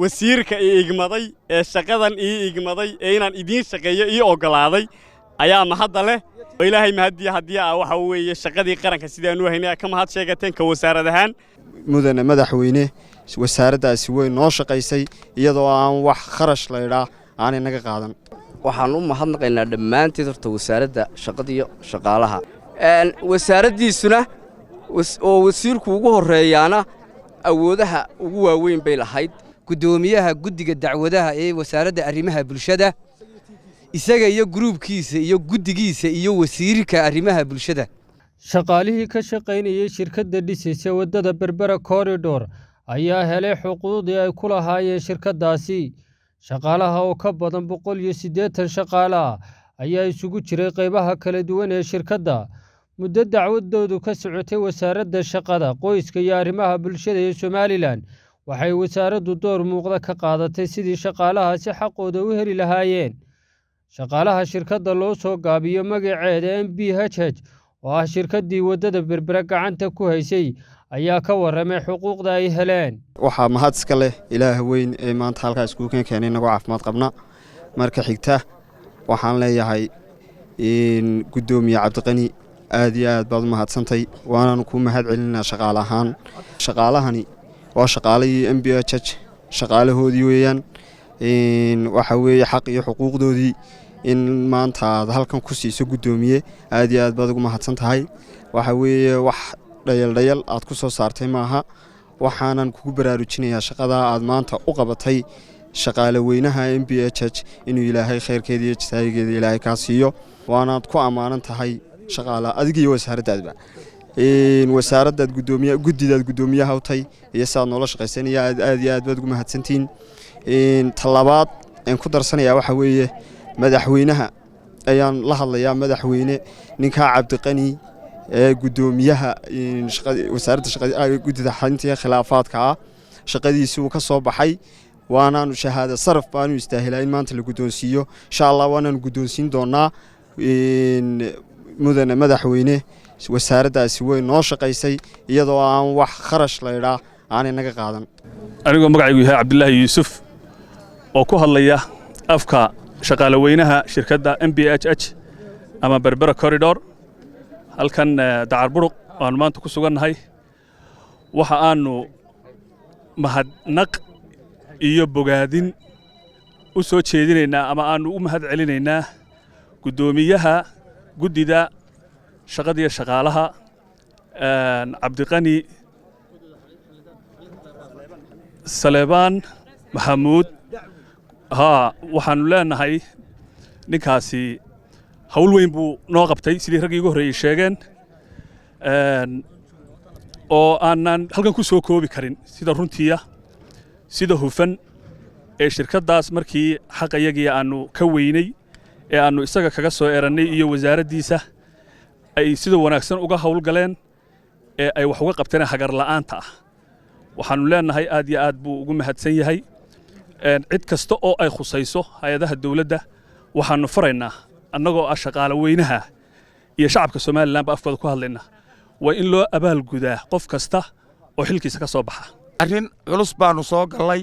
wasiirka ii igmaday ee shaqadan ii igmaday ee inaan idiin shaqeeyo ii ogolaaday ayaa mahadda leh ilaahay mahaddiya haddii a waxa weeye shaqadii qaranka sidaanu haynay ka mahad sheegateen ka wasaarad ahaan mudane madaxweyne wasaaraddaasi way noo shaqaysay iyadoo aan wax kharash laydhaa aanay naga qaadan waxaan u mahadnaqaynaa dhammaanteed horta wasaaradda shaqadiyo shaqaalaha wasaaraddiisuna oo wasiirku ugu horreeyaana awoodaha ugu waaweyn bay lahayd guddoomiyaha guddiga dacwadaha ee wasaaradda arrimaha bulshada isaga iyo guruubkiisa iyo guddigiisa iyo wasiirka arrimaha bulshada shaqaalihii ka shaqaynayey shirkadda dhisaysa waddada berbera koridhor ayaa helay xuquuqdii ay ku lahaayeen shirkaddaasi shaqaalaha oo ka badan boqol iyo siddeetan shaqaalaha ayaa isugu jiray qaybaha kala duwan ee shirkadda muddo dacwadoodu ka socotay wasaaradda shaqada qoyska iyo arrimaha bulshada ee somalilan waxay wasaaraddu door muuqda ka qaadatay sidii shaqaalahaasi xaqooda u heli lahaayeen shaqaalaha shirkadda loo soo gaabiyo magaceeda m b h h oo ah shirkaddii waddada berbere gacanta ku haysay ayaa ka warramay xuquuqda ay heleen waxaa mahad iska leh ilaaha weyn ee maanta halkaa iskuulkan keenay inagoo caafimaad qabna marka xigta waxaan leeyahay guddoomiye cabdiqani aad iyo aad baad u mahadsantay waanaanu kuu mahad celinaa shaqaale ahaan shaqaalahani waa shaqaalihii m b jaj shaqaalahoodii weeyaan waxa weeye xaq iyo xuquuqdoodii in maanta aad halkan ku siiso guddoomiye aad iyo aad baad ugu mahadsan tahay waxa weeye wax dhayaaldhayal aad ku soo saartay maaha waxaanan kugu baraarujinayaa shaqadaa aad maanta u qabatay shaqaale weynaha m b jaj inuu ilaahay khayrkeeda iyo jataayigeeda ilaahay kaa siiyo waanaad ku ammaanan tahay shaqaalaha adiga iyo wasaaraddaad gudoomiya guddidaad guddoomiyaha u tahay iyo sidaad noola shaqaysanaya aad iyo aad baad ugu mahadsantihiin talabaad aan ku darsanayaa waxaa weeye madaxweynaha ayaan la hadlayaa madaxweyne ninkaa cabdiqani ee guddoomiyaha wasaaradda guddida xalinta khilaafaadkaa ah. shaqadiisii uu ka soo baxay waanaanu shahaada saraf baanu istaahilaa in maanta la guddoonsiiyo insha allah waanaanu guddoonsiin doonaa mudane madaxweyne wasaaraddaasi way noo shaqaysay iyadoo aan wax kharash laydhaa aanay naga qaadan anigoo magacaygu yahay cabdillaahi yuusuf oo ku hadlaya afka shaqaale weynaha shirkadda m b h h ama berbera corridor halkan eh, dacarburuq aanu maanta ku sugannahay waxa aanu mahadnaq iyo bogaadin u soo jeedinaynaa ama aanu u mahad celinaynaa guddoomiyaha guddida shaqadiiyo shaqaalaha cabdiqani saleebaan maxamuud haa waxaannu leennahay ninkaasi howl weyn buu noo qabtay sidii raggii ugu horreeyey sheegeen oo aanaan halkan ku soo koobi karin sida runtiiya sida hufan ee shirkaddaas markii xaq iyagii aannu ka weynay ee aanu isaga kaga soo erannay iyo wasaaraddiisa ay sida wanaagsan uga hawlgaleen ee ay wax uga qabteen hagar la'aanta ah waxaanu leenahay aad yo aad buu ugu mahadsan yahay cid kasta oo ay khusayso hay-adaha dowladda waxaanu faraynaa annagoo ah shaqaale weynaha iyo shacabka somalilanba afkooda ku hadlayna waa in loo abaalgudaa qof kasta oo xilkiisa ka soo baxa arrin culus baanu soo gallay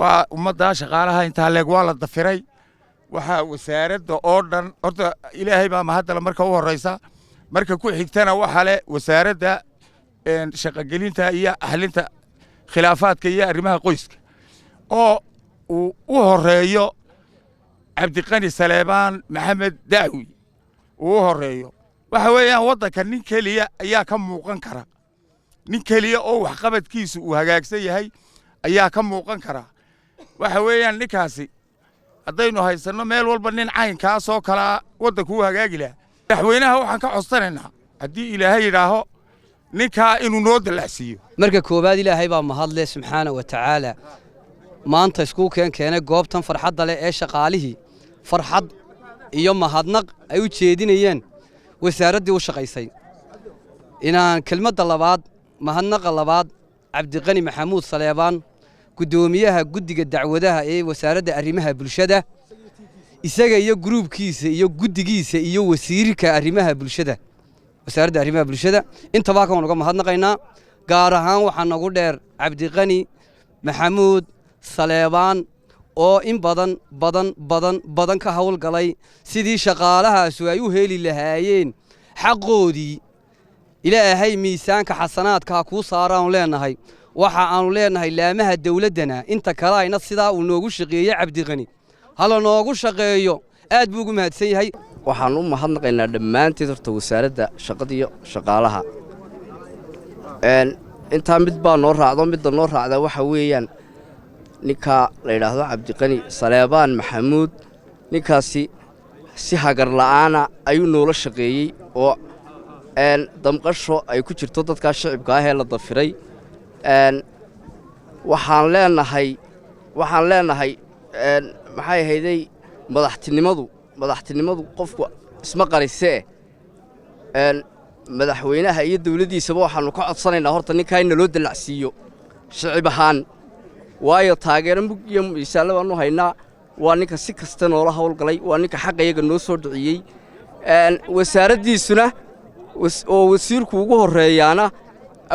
waa ummadda shaqaalaha intaa leeg waa la dafiray waxaa wasaaradda oo dhan horta ilaahay baa mahaddale marka u horraysa marka ku xigtana waxaa leh wasaaradda shaqogelinta iyo ahlinta khilaafaadka iyo arrimaha qoyska oo uu u horeeyo cabdiqani saleebaan maxamed dacwi uu u horeeyo waxa weeyaan waddanka nin keliya ayaa ka muuqan kara nin keliya oo waxqabadkiisu uu hagaagsan yahay ayaa ka muuqan kara waxa weeyaan ninkaasi haddaynu haysanno meel walba nin caynkaasoo kalaa waddanku u hagaagi laha madaxweynaha waxaan ka codsanaynaa haddii ilaahay yidhaaho ninkaa inuu noo dallacsiiyo marka koowaad ilaahay baa mahadle subxaana wa tacaala maanta iskuu keen keenay goobtan farxadda leh ee shaqaalihii farxad iyo mahadnaq ay u jeedinayeen wasaaraddii u shaqaysay inaan kelmadda labaad mahadnaqa labaad cabdiqani maxamuud saleebaan guddoomiyaha guddiga dacwadaha ee wasaaradda arrimaha bulshada isaga iyo gruubkiisa iyo guddigiisa iyo wasiirka arrimaha bulshada wasaaradda arrimaha bulshada intabaa kan waan uga mahadnaqaynaa gaar ahaan waxaa nagu dheer cabdiqani maxamuud saleebaan oo in badan badan badan badan ka hawlgalay sidii shaqaalahaasu ay u heli lahaayeen xaqoodii ilaahay miisaanka xasanaadkaa kuu saaraanu leenahay waxa aanu leenahay laamaha dowladdana inta kale ayna sidaa uu noogu shaqeeyey cabdiqani hala noogu shaqeeyo aad buu ugu mahadsan yahay waxaan u mahadnaqaynaa dhammaanteed horta wasaaradda shaqada iyo shaqaalaha intaa mid baa noo raacdo midda noo raacda waxaa weeyaan ninkaa la yidhaahdo cabdiqani saleebaan maxamuud ninkaasi si hagar la'aana ayuu noola shaqeeyey oo damqasho ay ku jirto dadkaa shicibka ah ee la dafiray waxaan leenahay waxaan leenahay maxay ahayday madaxtinimadu madaxtinimadu qofku isma qarisee madaxweynaha iyo dawladdiisaba waxaanu ka codsanaynaa horta ninkaa in naloo dallacsiiyo shicib ahaan waayo taageero mug iyo miisaale baannu haynaa waa ninka si kasta noola hawlgalay waa ninka xaqayaga noo soo dhiciyey wasaaraddiisuna oo wasiirku ugu horreeyaana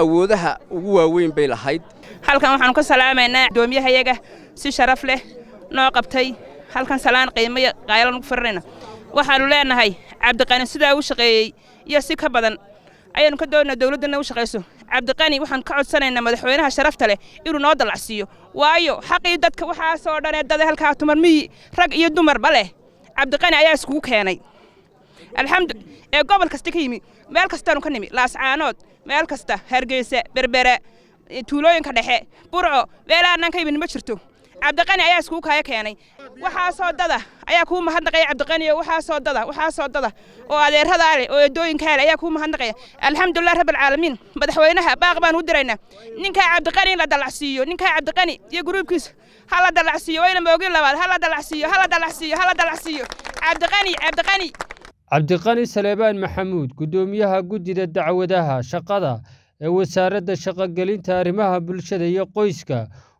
awoodaha ugu waaweyn bay lahayd halkan waxaannu ka salaamaynaa gudoomiyahayaga si sharaf leh noo qabtay halkan salaan qiimay qaayala nugu firinayna waxaannu leenahay cabdiqani sidaa u shaqeeyey iyo si ka badan ayaannu ka doonaynaa dawladdanna u shaqayso cabdiqani waxaan ka codsanaynaa madaxweynaha sharafta leh inuu noo dallacsiiyo waayo xaqii dadka waxaasoo dhanee dada halkaa tumar miyi rag iyo dumarba leh cabdiqani ayaa iskugu keenay alxamdu ee gobol kasta ka yimi meel kastaanu ka nimi laascaanood meel kasta hargeysa berbera tuulooyinka dhexe burco meelaanaan ka yimid ma jirto cabdiqani ayaa iskuu kaa keenay waxaasoo dada ayaa kuu mahadnaqaya cabdiqani waxaasoo dada waxaasoo dada oo adeeradaa leh oo eedooyinkaa leh ayaa kuu mahadnaqaya alxamdulilah rabbilcaalamiin madaxweynaha baaq baan u diraynaa ninkaa cabdiqani in la dallacsiiyo ninkaa cabdiqani iyo gruubkiisa ha la dallacsiiyo wayna moogin labaad ha la dallacsiiyo ha la dallacsiiyo ha la dallacsiiyo cabdiqani cabdiqani cabdiqani saleebaan maxamuud guddoomiyaha guddida dacwadaha shaqada ee wasaaradda shaqogelinta arrimaha bulshada iyo qoyska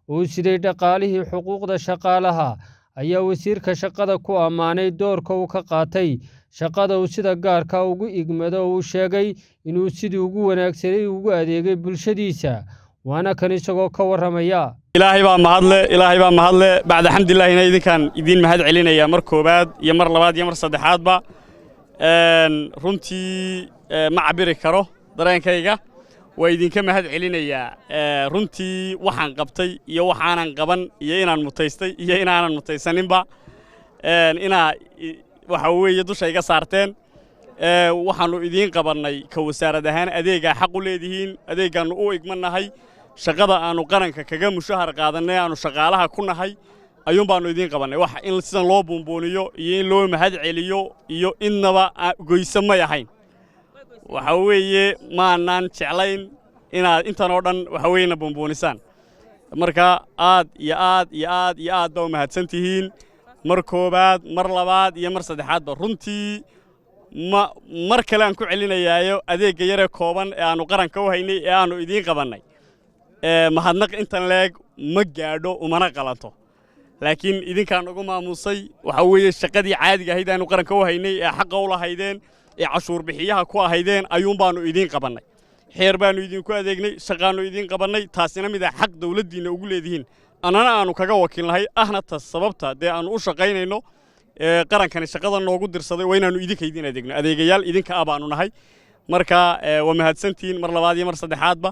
uu siday dhaqaalihii xuquuqda shaqaalaha ayaa wasiirka shaqada ku ammaanay doorka uu ka qaatay shaqada uu sida gaarka ugu igmado uu sheegay inuu sidii ugu wanaagsanay ugu adeegay bulshadiisa waana kan isagoo ka warramaya ilaahay baa mahadle ilaahay baa mahadle bacda xamdulilaahina idinkaan idiin mahad celinaya mar koowaad iyo mar labaad iyo mar saddexaadba runtii eh, ma cabiri karo dareenkayga waa idinka mahad celinayaa eh, runtii waxaan qabtay iyo waxaanan qaban iyo inaan mutaystay iyo inaanan mutaysaninba eh, inaa waxa weeye dusha iga saarteen eh, waxaanu idiin qabannay ka wasaarad ahaan adeegaa xaq u leedihiin adeegaannu u igmannahay shaqada aanu qaranka kaga mushahar qaadannay aannu shaqaalaha ku nahay ayuun baannu idiin qabannay wax in sidan loo buunbuuniyo iyo in loo mahad celiyo iyo idnaba goysa may ahayn waxa weeye maanaan jeclayn inaad intan oo dhan waxaweyna buunbuunisaan marka aad iyo aad iyo aad iyo aad ba u mahadsan tihiin mar koowaad mar labaad iyo mar saddexaadba runtii ma mar kale aan ku celinayaayo adeegga yare kooban ee aanu qaranka u haynay ee aanu idiin qabannay mahadnaq intan leeg ma gaadho umana qalanto laakiin idinkaan ugu maamuusay waxa weeye shaqadii caadiga ahayd aanu qaranka u haynay ee xaqa u lahaydeen ee cashuur bixiyaha ku ahaydeen ayuun baannu idiin qabannay xeer baanu idinku adeegnay shaqaanu idiin qabannay taasina mida ah xaq dawladdiinna ugu leedihiin annana aanu kaga wakiilnahay ahna tas sababta dee aanu u shaqaynayno qarankani shaqada noogu dirsaday waa inaannu idinka idiin adeegno adeegayaal idinka ah nahay marka waa mahadsantihiin mar labaad iyo mar saddexaadba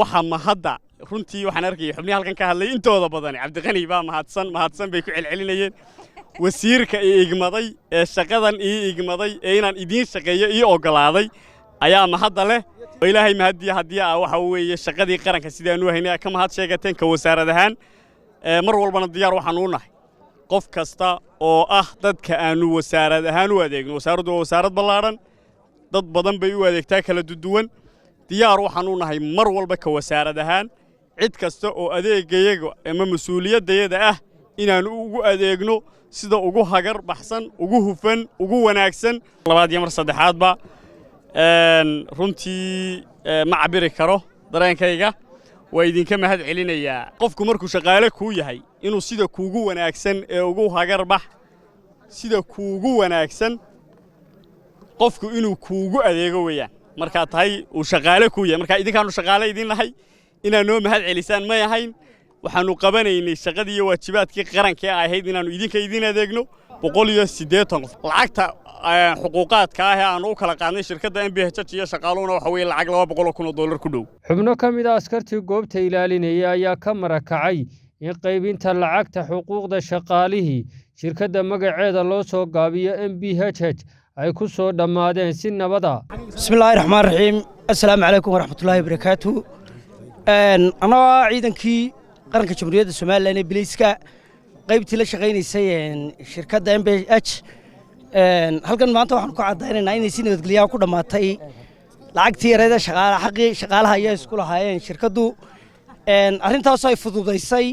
waxa mahadda runtii waxaan arkayay xubnihi halkan ka hadlay intooda badani cabdiqani baa mahadsan mahadsan bay ku celcelinayeen wasiirka ii igmaday ee shaqadan ii igmaday ee inaan idiin shaqeeyo ii ogolaaday ayaa mahadda leh oo ilaahay mahaddiy haddii a ah waxa weeye shaqadii qaranka sidaanu haynay ka mahad sheegateen ka wasaarad ahaan mar walbana diyaar waxaan u nahay qof kasta oo ah dadka aanu wasaarad ahaan u adeegno wasaaraddu waa wasaarad ballaadhan dad badan bay u adeegtaa kala duduwan diyaar waxaan u nahay mar walba ka wasaarad ahaan cid kasta oo adeegayaga ama mas-uuliyadayada ah inaan ugu adeegno sida ugu hagar baxsan ugu hufan ugu wanaagsan labaad iyo mar saddexaadba runtii eh, ma cabiri karo dareenkayga waa idinka mahad celinayaa qofku markuu shaqaale kuu yahay inuu sida kuugu wanaagsan ee ugu hagar bax sida kuugu wanaagsan qofku inuu kuugu adeego weeyaan markaa tahay uu shaqaale kuu yahay markaa idinkaanu shaqaale idin nahay inaad noo mahad celisaan may ahayn waxaannu qabanaynay shaqadii iyo waajibaadkii qaranka ee ahayd inaanu idinka idiin adeegno boqol iyo siddeetan qof lacagta xuquuqaadka ah ee aannu u kala qaadnay shirkadda m b h h iyo shaqaaluhuna waxa weeye lacag laba boqoloo kunoo dollar ku dhow xubno ka mid a ah askartii goobta ilaalinaya ayaa ka marakacay in qaybinta lacagta xuquuqda shaqaalihii shirkadda magaceeda loo soo gaabiyo m b h h ay ku soo dhammaadeen si nabada ah. bismillaahi raxmaan raxiim assalaamu calaykum waraxmatullaahi wabarakaatu annagoo ah ciidankii qaranka jamhuuriyadda somalilan ee bilayska qaybtii la shaqaynaysay shirkadda m b h halkan maanta waxaan ku caddaynaynaa inay si nabadgelyaha ku dhammaatay lacagtii yareeda aqii shaqaalaha ayaa isku lahaayeen shirkaddu arrintaasoo ay fududaysay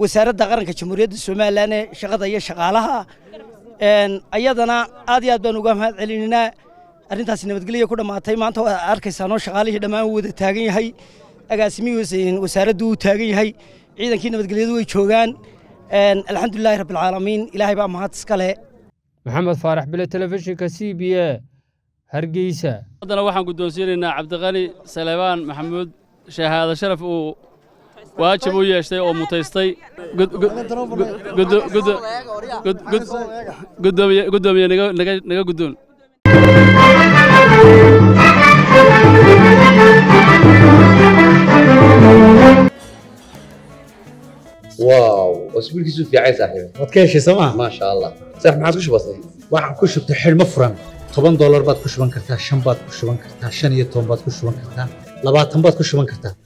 wasaaradda qaranka jamhuuriyadda somalilan ee shaqada iyo shaqaalaha ayadana aad iyo aad baan uga mahad celininaa arrintaasi nabadgelya ku dhammaatay maanta waa arkaysaanoo shaqaalihii dhammaan u wada taagan yahay agaasimihii wasaaraddu uu taagan yahay ciidankii nabadgelyadu way joogaan alxamdulilahi rabbialcaalamiin ilaahay baa mahad iskale maxamed faarax bile telefishinka c b a hargeysa haddana waxaan guddoonsiinaynaa cabdiqani saleebaan maxamuud shahaada sharaf uu waajib u yeeshtay oo mutaystay guddoomiye naga guddoon واو اسبوع كيسو في عايز صاحبي ما تكيش سما ما شاء الله صح ما عادش بسيط waxaan ku shubtay xirmo furan toban doolar baad ku shuban kartaa shan baad ku shuban kartaa shan iyo toban baad ku shuban kartaa labaatan baad ku shuban kartaa